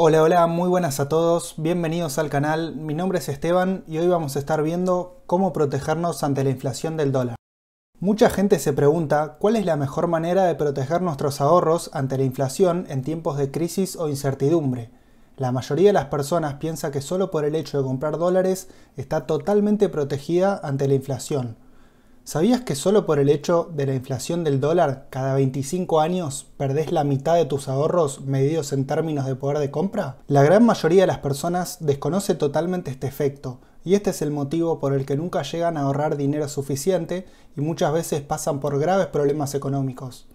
Hola, hola, muy buenas a todos, bienvenidos al canal, mi nombre es Esteban y hoy vamos a estar viendo cómo protegernos ante la inflación del dólar. Mucha gente se pregunta cuál es la mejor manera de proteger nuestros ahorros ante la inflación en tiempos de crisis o incertidumbre. La mayoría de las personas piensa que solo por el hecho de comprar dólares está totalmente protegida ante la inflación. ¿Sabías que solo por el hecho de la inflación del dólar, cada 25 años perdés la mitad de tus ahorros medidos en términos de poder de compra? La gran mayoría de las personas desconoce totalmente este efecto, y este es el motivo por el que nunca llegan a ahorrar dinero suficiente y muchas veces pasan por graves problemas económicos.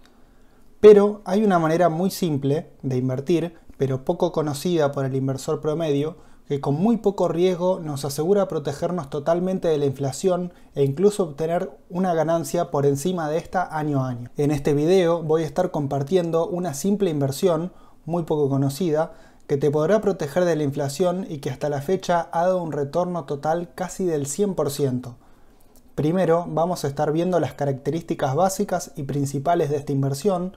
Pero hay una manera muy simple de invertir, pero poco conocida por el inversor promedio, que con muy poco riesgo nos asegura protegernos totalmente de la inflación e incluso obtener una ganancia por encima de esta año a año. En este video voy a estar compartiendo una simple inversión muy poco conocida que te podrá proteger de la inflación y que hasta la fecha ha dado un retorno total casi del 100%. Primero vamos a estar viendo las características básicas y principales de esta inversión,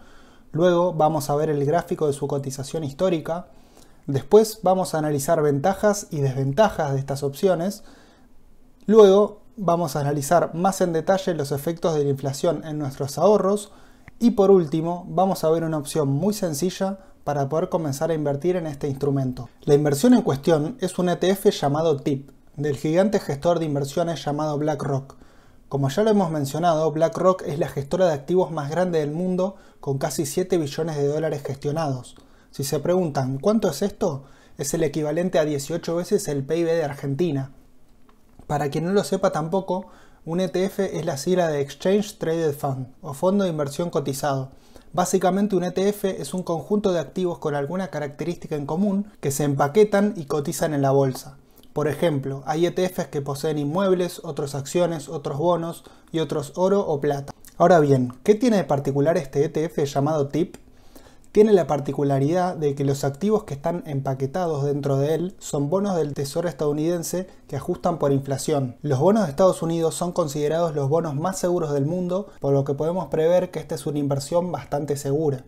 luego vamos a ver el gráfico de su cotización histórica, Después vamos a analizar ventajas y desventajas de estas opciones. Luego vamos a analizar más en detalle los efectos de la inflación en nuestros ahorros. Y por último, vamos a ver una opción muy sencilla para poder comenzar a invertir en este instrumento. La inversión en cuestión es un ETF llamado TIP, del gigante gestor de inversiones llamado BlackRock. Como ya lo hemos mencionado, BlackRock es la gestora de activos más grande del mundo, con casi 7 billones de dólares gestionados. Si se preguntan cuánto es esto, es el equivalente a 18 veces el PIB de Argentina. Para quien no lo sepa tampoco, un ETF es la sigla de Exchange Traded Fund o Fondo de Inversión Cotizado. Básicamente un ETF es un conjunto de activos con alguna característica en común que se empaquetan y cotizan en la bolsa. Por ejemplo, hay ETFs que poseen inmuebles, otras acciones, otros bonos y otros oro o plata. Ahora bien, ¿qué tiene de particular este ETF llamado TIP? Tiene la particularidad de que los activos que están empaquetados dentro de él son bonos del Tesoro estadounidense que ajustan por inflación. Los bonos de Estados Unidos son considerados los bonos más seguros del mundo, por lo que podemos prever que esta es una inversión bastante segura.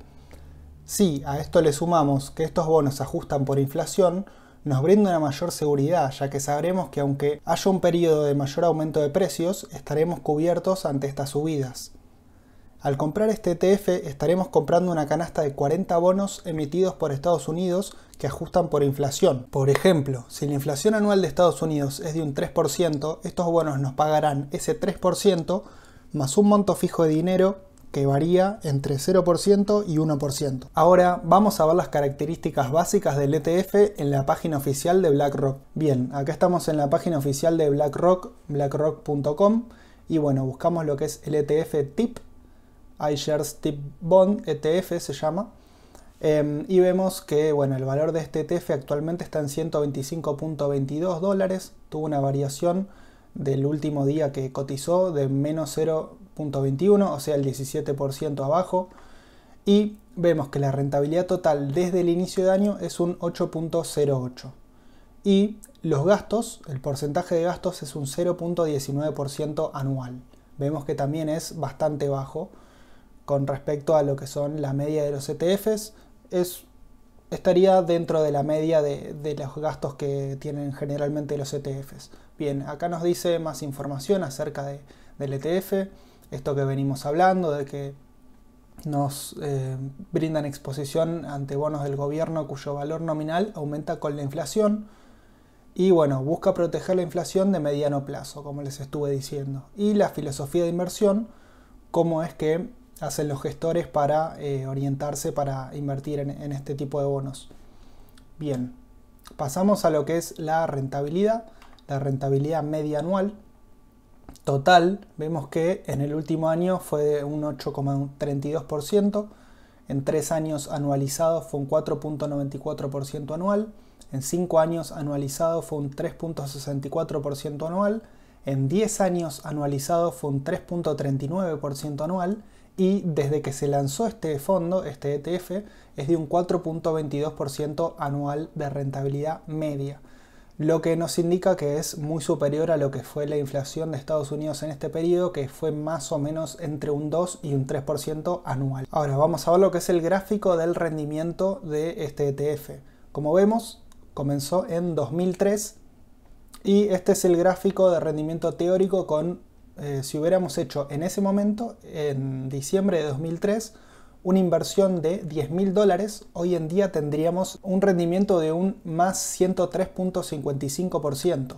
Si a esto le sumamos que estos bonos ajustan por inflación, nos brinda una mayor seguridad, ya que sabremos que aunque haya un periodo de mayor aumento de precios, estaremos cubiertos ante estas subidas. Al comprar este ETF estaremos comprando una canasta de 40 bonos emitidos por Estados Unidos que ajustan por inflación. Por ejemplo, si la inflación anual de Estados Unidos es de un 3%, estos bonos nos pagarán ese 3% más un monto fijo de dinero que varía entre 0% y 1%. Ahora vamos a ver las características básicas del ETF en la página oficial de BlackRock. Bien, acá estamos en la página oficial de BlackRock, blackrock.com y bueno, buscamos lo que es el ETF TIP iShares Tip Bond ETF se llama. Em, y vemos que bueno, el valor de este ETF actualmente está en 125.22 dólares. Tuvo una variación del último día que cotizó de menos 0.21, o sea el 17% abajo. Y vemos que la rentabilidad total desde el inicio de año es un 8.08. Y los gastos, el porcentaje de gastos es un 0.19% anual. Vemos que también es bastante bajo con respecto a lo que son la media de los ETFs, es, estaría dentro de la media de, los gastos que tienen generalmente los ETFs. Bien, acá nos dice más información acerca del ETF, esto que venimos hablando, de que nos eh, brindan exposición ante bonos del gobierno cuyo valor nominal aumenta con la inflación y bueno, busca proteger la inflación de mediano plazo, como les estuve diciendo. Y la filosofía de inversión, cómo es que hacen los gestores para eh, orientarse para invertir en, este tipo de bonos. Bien, pasamos a lo que es la rentabilidad, la rentabilidad media anual. Total, vemos que en el último año fue de un 8,32%, en tres años anualizados fue un 4,94% anual, en cinco años anualizados fue un 3,64% anual, en 10 años anualizados fue un 3,39% anual y desde que se lanzó este fondo, este ETF, es de un 4.22% anual de rentabilidad media, lo que nos indica que es muy superior a lo que fue la inflación de Estados Unidos en este periodo, que fue más o menos entre un 2 y un 3% anual. Ahora vamos a ver lo que es el gráfico del rendimiento de este ETF. Como vemos, comenzó en 2003 y este es el gráfico de rendimiento teórico con eh, si hubiéramos hecho en ese momento, en diciembre de 2003, una inversión de 10 mil dólares, hoy en día tendríamos un rendimiento de un más 103.55%.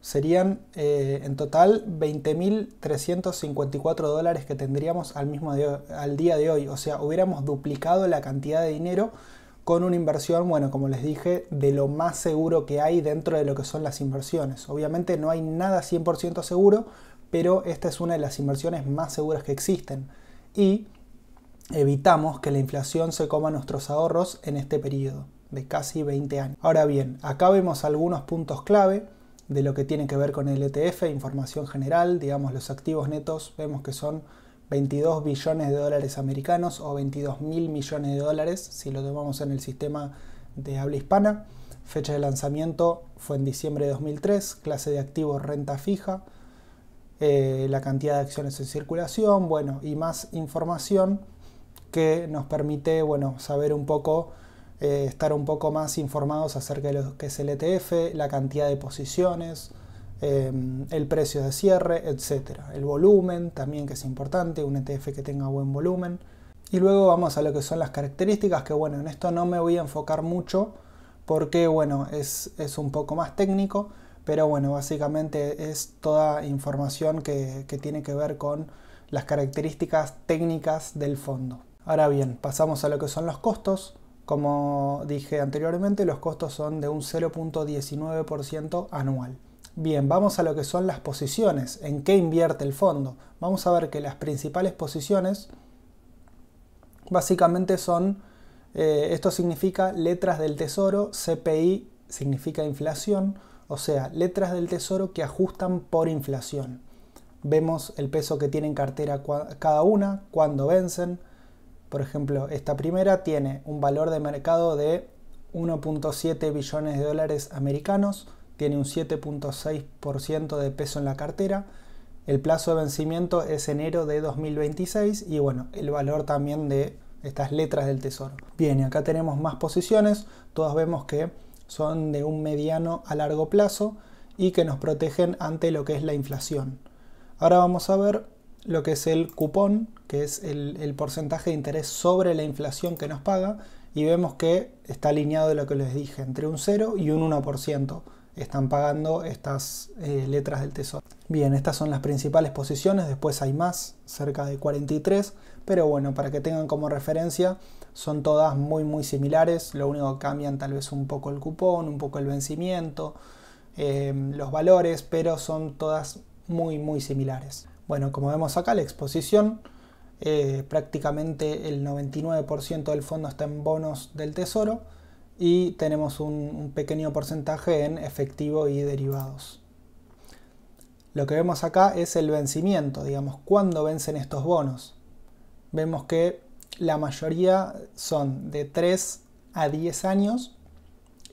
Serían eh, en total 20.354 dólares que tendríamos al, mismo al día de hoy. O sea, hubiéramos duplicado la cantidad de dinero con una inversión, bueno, como les dije, de lo más seguro que hay dentro de lo que son las inversiones. Obviamente no hay nada 100% seguro, pero esta es una de las inversiones más seguras que existen y evitamos que la inflación se coma nuestros ahorros en este periodo de casi 20 años. Ahora bien, acá vemos algunos puntos clave de lo que tiene que ver con el ETF, información general, digamos los activos netos, vemos que son 22 billones de dólares americanos o 22 mil millones de dólares si lo tomamos en el sistema de habla hispana. Fecha de lanzamiento fue en diciembre de 2003, clase de activos renta fija, eh, la cantidad de acciones en circulación, bueno, y más información que nos permite, bueno, saber un poco, eh, estar un poco más informados acerca de lo que es el ETF, la cantidad de posiciones, em, el precio de cierre, etcétera. El volumen también que es importante, un ETF que tenga buen volumen. Y luego vamos a lo que son las características, que bueno, en esto no me voy a enfocar mucho porque bueno, es un poco más técnico, pero bueno, básicamente es toda información que, tiene que ver con las características técnicas del fondo. Ahora bien, pasamos a lo que son los costos. Como dije anteriormente, los costos son de un 0.19% anual. Bien, vamos a lo que son las posiciones, en qué invierte el fondo. Vamos a ver que las principales posiciones básicamente son, eh, esto significa letras del tesoro, CPI significa inflación, o sea, letras del tesoro que ajustan por inflación. Vemos el peso que tienen cartera cada una, cuando vencen. Por ejemplo, esta primera tiene un valor de mercado de 1.7 billones de dólares americanos, tiene un 7.6% de peso en la cartera, el plazo de vencimiento es enero de 2026 y bueno, el valor también de estas letras del tesoro. Bien, y acá tenemos más posiciones, todas vemos que son de un mediano a largo plazo y que nos protegen ante lo que es la inflación. Ahora vamos a ver lo que es el cupón, que es el, porcentaje de interés sobre la inflación que nos paga, y vemos que está alineado de lo que les dije, entre un 0 y un 1% están pagando estas eh, letras del tesoro. Bien, estas son las principales posiciones, después hay más, cerca de 43, pero bueno, para que tengan como referencia, son todas muy muy similares, lo único que cambian tal vez un poco el cupón, un poco el vencimiento, em, los valores, pero son todas muy muy similares. Bueno, como vemos acá, la exposición, eh, prácticamente el 99% del fondo está en bonos del tesoro, y tenemos un, pequeño porcentaje en efectivo y derivados. Lo que vemos acá es el vencimiento, digamos, cuándo vencen estos bonos. Vemos que la mayoría son de 3 a 10 años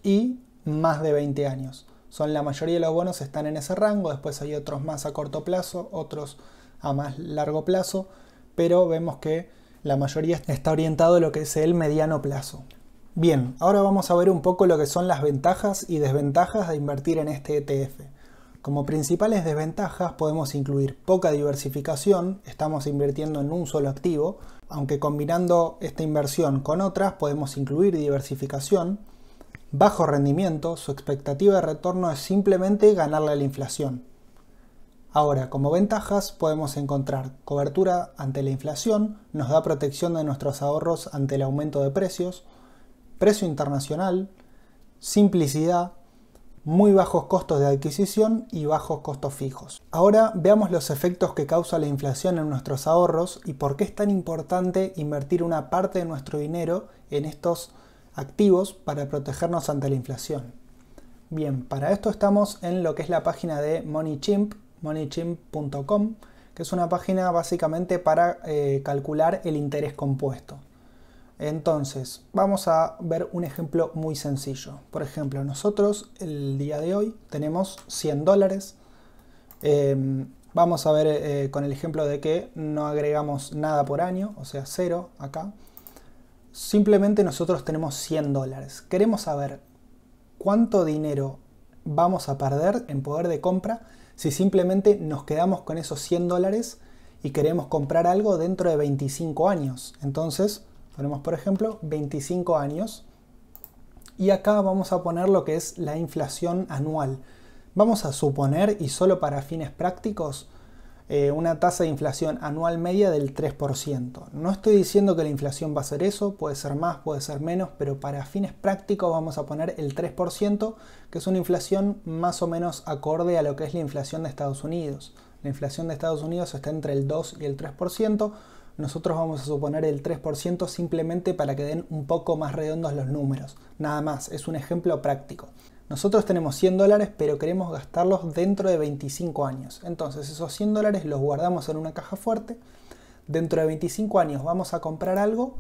y más de 20 años. Son la mayoría de los bonos están en ese rango, después hay otros más a corto plazo, otros a más largo plazo, pero vemos que la mayoría está orientado a lo que es el mediano plazo. Bien, ahora vamos a ver un poco lo que son las ventajas y desventajas de invertir en este ETF. Como principales desventajas podemos incluir poca diversificación, estamos invirtiendo en un solo activo, aunque combinando esta inversión con otras podemos incluir diversificación, bajo rendimiento, su expectativa de retorno es simplemente ganarle a la inflación. Ahora, como ventajas podemos encontrar cobertura ante la inflación, nos da protección de nuestros ahorros ante el aumento de precios, precio internacional, simplicidad, muy bajos costos de adquisición y bajos costos fijos. Ahora veamos los efectos que causa la inflación en nuestros ahorros y por qué es tan importante invertir una parte de nuestro dinero en estos activos para protegernos ante la inflación. Bien, para esto estamos en lo que es la página de MoneyChimp, moneychimp.com, que es una página básicamente para eh, calcular el interés compuesto. Entonces, vamos a ver un ejemplo muy sencillo. Por ejemplo, nosotros el día de hoy tenemos 100 dólares. Em, vamos a ver eh, con el ejemplo de que no agregamos nada por año, o sea, cero acá. Simplemente nosotros tenemos 100 dólares. Queremos saber cuánto dinero vamos a perder en poder de compra si simplemente nos quedamos con esos 100 dólares y queremos comprar algo dentro de 25 años. Entonces, Ponemos, por ejemplo, 25 años. Y acá vamos a poner lo que es la inflación anual. Vamos a suponer, y solo para fines prácticos, eh, una tasa de inflación anual media del 3%. No estoy diciendo que la inflación va a ser eso, puede ser más, puede ser menos, pero para fines prácticos vamos a poner el 3%, que es una inflación más o menos acorde a lo que es la inflación de Estados Unidos. La inflación de Estados Unidos está entre el 2 y el 3% nosotros vamos a suponer el 3% simplemente para que den un poco más redondos los números. Nada más, es un ejemplo práctico. Nosotros tenemos 100 dólares, pero queremos gastarlos dentro de 25 años. Entonces esos 100 dólares los guardamos en una caja fuerte. Dentro de 25 años vamos a comprar algo,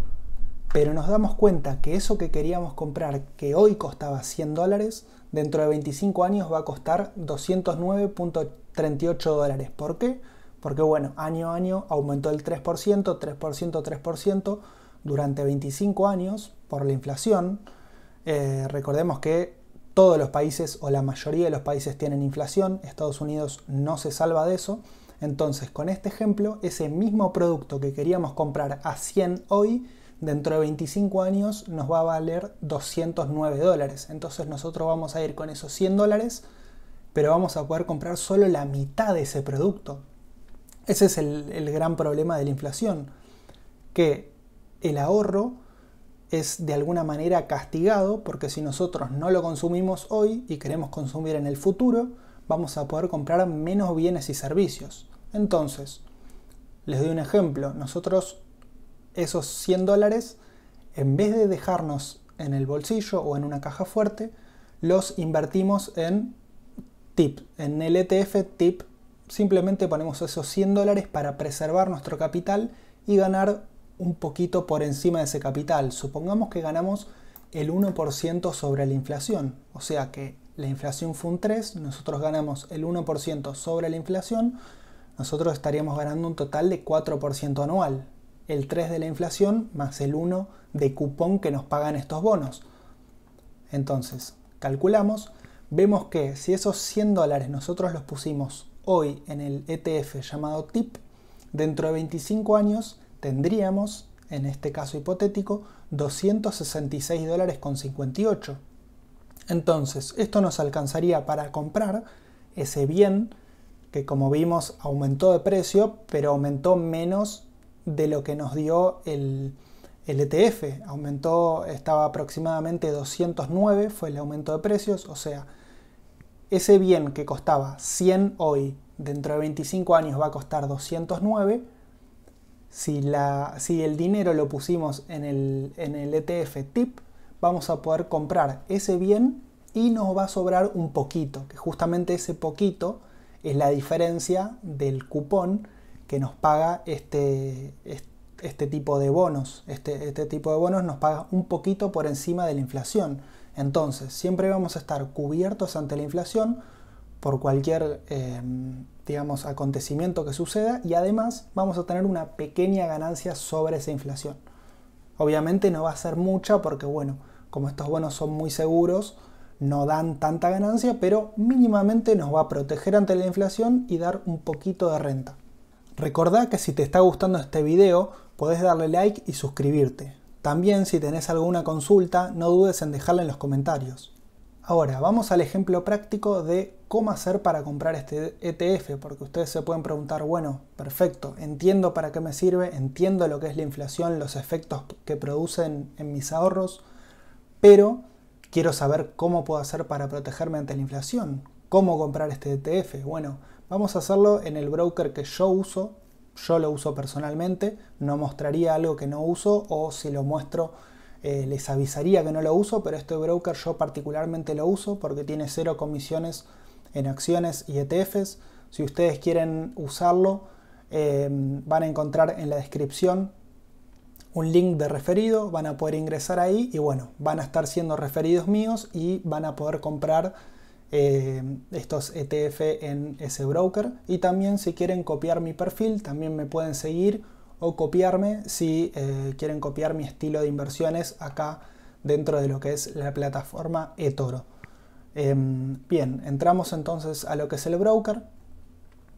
pero nos damos cuenta que eso que queríamos comprar, que hoy costaba 100 dólares, dentro de 25 años va a costar 209.38 dólares. ¿Por qué? Porque bueno, año a año aumentó el 3%, 3%, 3% durante 25 años por la inflación. Eh, recordemos que todos los países o la mayoría de los países tienen inflación, Estados Unidos no se salva de eso. Entonces, con este ejemplo, ese mismo producto que queríamos comprar a 100 hoy, dentro de 25 años nos va a valer 209 dólares. Entonces nosotros vamos a ir con esos 100 dólares, pero vamos a poder comprar solo la mitad de ese producto. Ese es el, gran problema de la inflación, que el ahorro es de alguna manera castigado porque si nosotros no lo consumimos hoy y queremos consumir en el futuro, vamos a poder comprar menos bienes y servicios. Entonces, les doy un ejemplo, nosotros esos 100 dólares, en vez de dejarnos en el bolsillo o en una caja fuerte, los invertimos en TIP, en el ETF TIP Simplemente ponemos esos 100 dólares para preservar nuestro capital y ganar un poquito por encima de ese capital. Supongamos que ganamos el 1% sobre la inflación, o sea que la inflación fue un 3, nosotros ganamos el 1% sobre la inflación, nosotros estaríamos ganando un total de 4% anual, el 3 de la inflación más el 1 de cupón que nos pagan estos bonos. Entonces, calculamos, vemos que si esos 100 dólares nosotros los pusimos hoy en el ETF llamado TIP, dentro de 25 años tendríamos, en este caso hipotético, 266 dólares con 58. Entonces, esto nos alcanzaría para comprar ese bien que como vimos aumentó de precio, pero aumentó menos de lo que nos dio el, el ETF. Aumentó, estaba aproximadamente 209, fue el aumento de precios, o sea, ese bien que costaba 100 hoy, dentro de 25 años va a costar 209, si, si el dinero lo pusimos en el, ETF e TIP, vamos a poder comprar ese bien y nos va a sobrar un poquito, que justamente ese poquito es la diferencia del cupón que nos paga este, este tipo de bonos. Este, este tipo de bonos nos paga un poquito por encima de la inflación. Entonces, siempre vamos a estar cubiertos ante la inflación por cualquier, eh, digamos, acontecimiento que suceda y además vamos a tener una pequeña ganancia sobre esa inflación. Obviamente no va a ser mucha porque, bueno, como estos bonos son muy seguros, no dan tanta ganancia, pero mínimamente nos va a proteger ante la inflación y dar un poquito de renta. Recordá que si te está gustando este video, podés darle like y suscribirte. También si tenés alguna consulta, no dudes en dejarla en los comentarios. Ahora, vamos al ejemplo práctico de cómo hacer para comprar este ETF, porque ustedes se pueden preguntar, bueno, perfecto, entiendo para qué me sirve, entiendo lo que es la inflación, los efectos que producen en mis ahorros, pero quiero saber cómo puedo hacer para protegerme ante la inflación, cómo comprar este ETF. Bueno, vamos a hacerlo en el broker que yo uso, yo lo uso personalmente, no mostraría algo que no uso o si lo muestro eh, les avisaría que no lo uso, pero este broker yo particularmente lo uso porque tiene cero comisiones en acciones y ETFs. Si ustedes quieren usarlo, eh, van a encontrar en la descripción un link de referido, van a poder ingresar ahí y bueno, van a estar siendo referidos míos y van a poder comprar eh, estos ETF en ese broker. Y también si quieren copiar mi perfil, también me pueden seguir o copiarme si eh, quieren copiar mi estilo de inversiones acá dentro de lo que es la plataforma eToro. Em, bien, entramos entonces a lo que es el broker.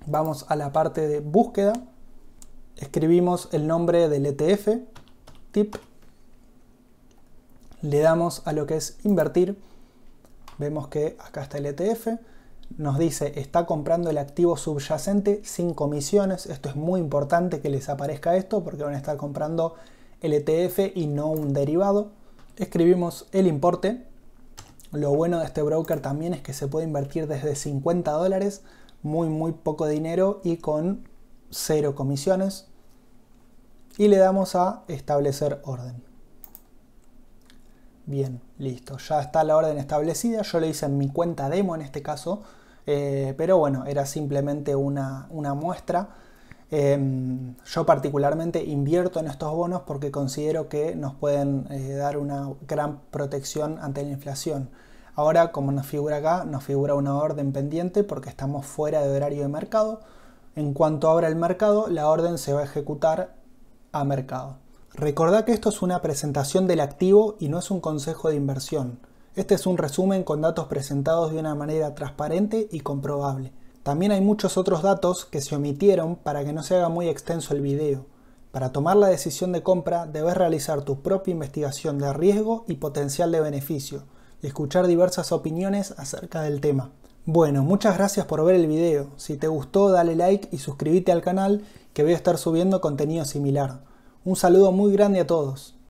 Vamos a la parte de búsqueda. Escribimos el nombre del ETF, tip. Le damos a lo que es invertir Vemos que acá está el ETF, nos dice está comprando el activo subyacente sin comisiones. Esto es muy importante que les aparezca esto porque van a estar comprando el ETF y no un derivado. Escribimos el importe. Lo bueno de este broker también es que se puede invertir desde 50 dólares, muy muy poco dinero y con cero comisiones. Y le damos a establecer orden. Bien, listo. Ya está la orden establecida. Yo le hice en mi cuenta demo en este caso. Eh, pero bueno, era simplemente una, muestra. Em, yo particularmente invierto en estos bonos porque considero que nos pueden eh, dar una gran protección ante la inflación. Ahora, como nos figura acá, nos figura una orden pendiente porque estamos fuera de horario de mercado. En cuanto abra el mercado, la orden se va a ejecutar a mercado. Recordá que esto es una presentación del activo y no es un consejo de inversión. Este es un resumen con datos presentados de una manera transparente y comprobable. También hay muchos otros datos que se omitieron para que no se haga muy extenso el video. Para tomar la decisión de compra debes realizar tu propia investigación de riesgo y potencial de beneficio y escuchar diversas opiniones acerca del tema. Bueno, muchas gracias por ver el video. Si te gustó dale like y suscríbete al canal que voy a estar subiendo contenido similar. Un saludo muy grande a todos.